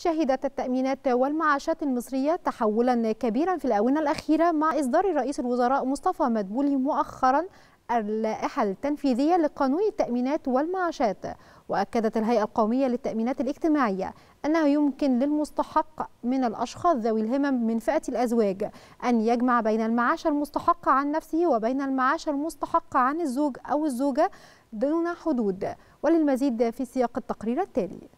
شهدت التأمينات والمعاشات المصرية تحولا كبيرا في الآونة الأخيرة مع إصدار رئيس الوزراء مصطفى مدبولي مؤخرا اللائحة التنفيذية لقانون التأمينات والمعاشات وأكدت الهيئة القومية للتأمينات الاجتماعية أنه يمكن للمستحق من الأشخاص ذوي الهمم من فئة الأزواج أن يجمع بين المعاش المستحق عن نفسه وبين المعاش المستحق عن الزوج أو الزوجة دون حدود وللمزيد في سياق التقرير التالي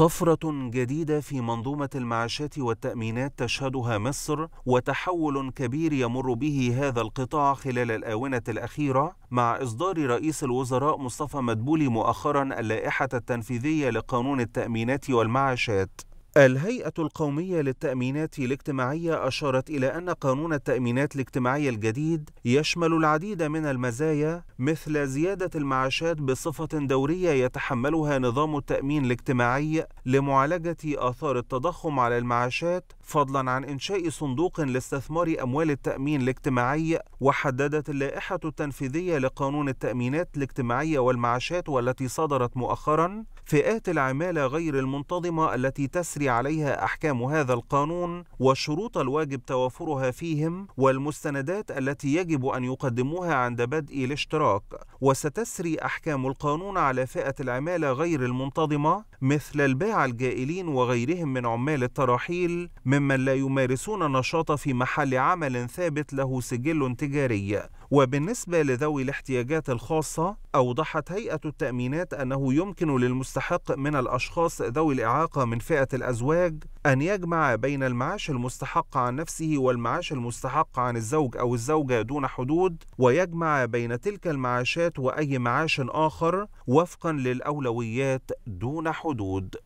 طفرة جديدة في منظومة المعاشات والتأمينات تشهدها مصر وتحول كبير يمر به هذا القطاع خلال الآونة الأخيرة مع إصدار رئيس الوزراء مصطفى مدبولي مؤخرا اللائحة التنفيذية لقانون التأمينات والمعاشات الهيئة القومية للتأمينات الاجتماعية أشارت إلى أن قانون التأمينات الاجتماعية الجديد يشمل العديد من المزايا مثل زيادة المعاشات بصفة دورية يتحملها نظام التأمين الاجتماعي لمعالجة آثار التضخم على المعاشات فضلا عن إنشاء صندوق لاستثمار أموال التأمين الاجتماعي وحددت اللائحة التنفيذية لقانون التأمينات الاجتماعية والمعاشات والتي صدرت مؤخرا فئات العمالة غير المنتظمة التي تسري عليها أحكام هذا القانون وشروط الواجب توافرها فيهم والمستندات التي يجب أن يقدموها عند بدء الاشتراك وستسري أحكام القانون على فئة العمالة غير المنتظمة مثل الباعة الجائلين وغيرهم من عمال التراحيل ممن لا يمارسون النشاط في محل عمل ثابت له سجل تجاري وبالنسبة لذوي الاحتياجات الخاصة أوضحت هيئة التأمينات أنه يمكن للمستحق من الأشخاص ذوي الإعاقة من فئة الأزواج أن يجمع بين المعاش المستحق عن نفسه والمعاش المستحق عن الزوج أو الزوجة دون حدود ويجمع بين تلك المعاشات وأي معاش آخر وفقا للأولويات دون حدود